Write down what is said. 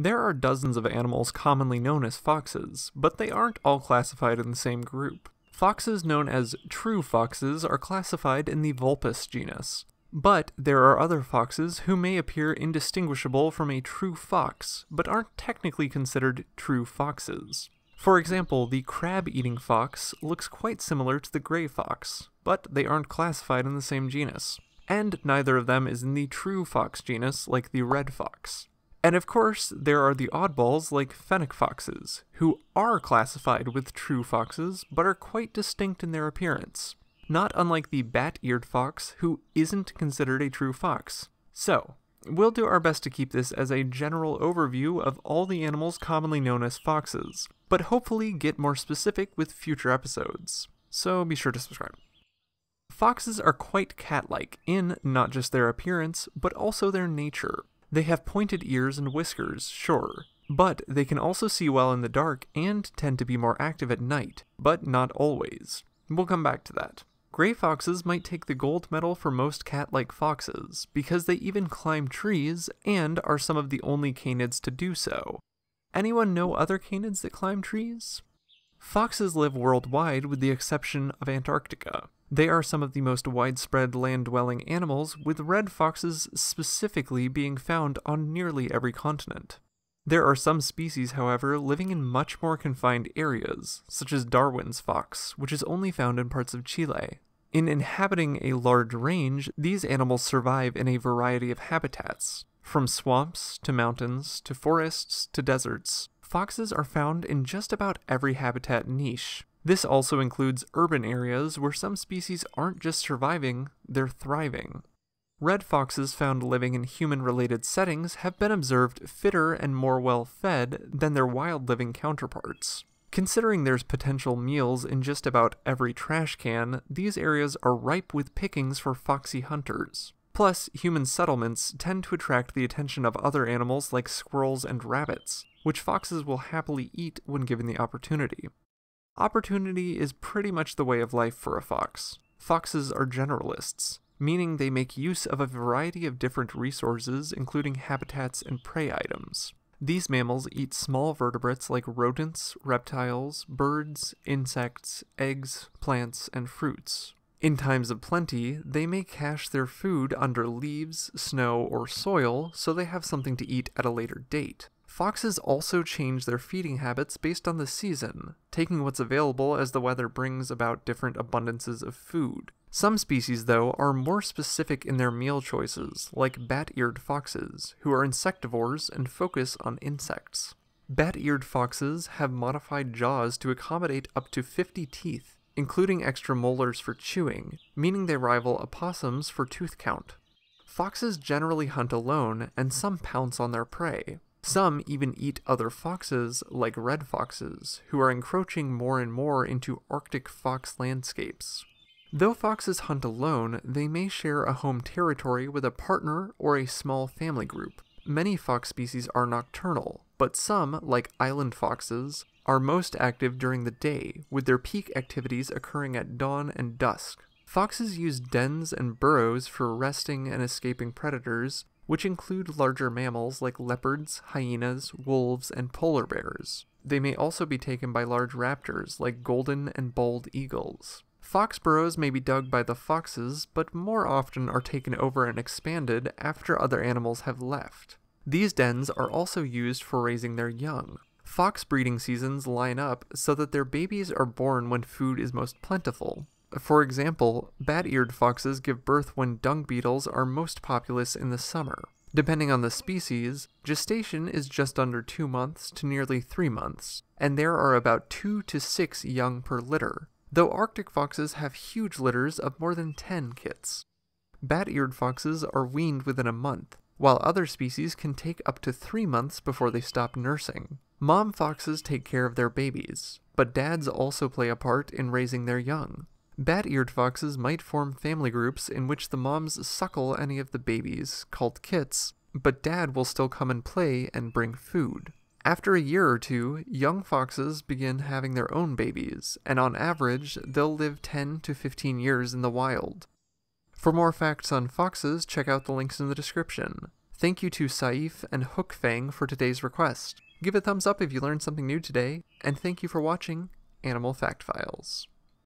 There are dozens of animals commonly known as foxes, but they aren't all classified in the same group. Foxes known as true foxes are classified in the Vulpes genus, but there are other foxes who may appear indistinguishable from a true fox, but aren't technically considered true foxes. For example, the crab-eating fox looks quite similar to the gray fox, but they aren't classified in the same genus, and neither of them is in the true fox genus like the red fox. And of course, there are the oddballs like fennec foxes, who are classified with true foxes, but are quite distinct in their appearance, not unlike the bat-eared fox, who isn't considered a true fox. So, we'll do our best to keep this as a general overview of all the animals commonly known as foxes, but hopefully get more specific with future episodes. So be sure to subscribe. Foxes are quite cat-like in not just their appearance, but also their nature. They have pointed ears and whiskers, sure, but they can also see well in the dark and tend to be more active at night, but not always. We'll come back to that. Gray foxes might take the gold medal for most cat-like foxes, because they even climb trees and are some of the only canids to do so. Anyone know other canids that climb trees? Foxes live worldwide with the exception of Antarctica. They are some of the most widespread land-dwelling animals, with red foxes specifically being found on nearly every continent. There are some species, however, living in much more confined areas, such as Darwin's fox, which is only found in parts of Chile. In inhabiting a large range, these animals survive in a variety of habitats, from swamps to mountains to forests to deserts. Foxes are found in just about every habitat niche, this also includes urban areas where some species aren't just surviving, they're thriving. Red foxes found living in human related settings have been observed fitter and more well fed than their wild living counterparts. Considering there's potential meals in just about every trash can, these areas are ripe with pickings for foxy hunters. Plus, human settlements tend to attract the attention of other animals like squirrels and rabbits, which foxes will happily eat when given the opportunity. Opportunity is pretty much the way of life for a fox. Foxes are generalists, meaning they make use of a variety of different resources, including habitats and prey items. These mammals eat small vertebrates like rodents, reptiles, birds, insects, eggs, plants, and fruits. In times of plenty, they may cache their food under leaves, snow, or soil so they have something to eat at a later date. Foxes also change their feeding habits based on the season, taking what's available as the weather brings about different abundances of food. Some species, though, are more specific in their meal choices, like bat-eared foxes, who are insectivores and focus on insects. Bat-eared foxes have modified jaws to accommodate up to 50 teeth, including extra molars for chewing, meaning they rival opossums for tooth count. Foxes generally hunt alone, and some pounce on their prey, some even eat other foxes, like red foxes, who are encroaching more and more into Arctic fox landscapes. Though foxes hunt alone, they may share a home territory with a partner or a small family group. Many fox species are nocturnal, but some, like island foxes, are most active during the day, with their peak activities occurring at dawn and dusk. Foxes use dens and burrows for resting and escaping predators, which include larger mammals like leopards, hyenas, wolves, and polar bears. They may also be taken by large raptors like golden and bald eagles. Fox burrows may be dug by the foxes, but more often are taken over and expanded after other animals have left. These dens are also used for raising their young. Fox breeding seasons line up so that their babies are born when food is most plentiful, for example, bat-eared foxes give birth when dung beetles are most populous in the summer. Depending on the species, gestation is just under 2 months to nearly 3 months, and there are about 2 to 6 young per litter, though Arctic foxes have huge litters of more than 10 kits. Bat-eared foxes are weaned within a month, while other species can take up to 3 months before they stop nursing. Mom foxes take care of their babies, but dads also play a part in raising their young. Bat-eared foxes might form family groups in which the moms suckle any of the babies, called kits, but dad will still come and play and bring food. After a year or two, young foxes begin having their own babies, and on average, they'll live 10 to 15 years in the wild. For more facts on foxes, check out the links in the description. Thank you to Saif and Hookfang for today's request. Give a thumbs up if you learned something new today, and thank you for watching Animal Fact Files.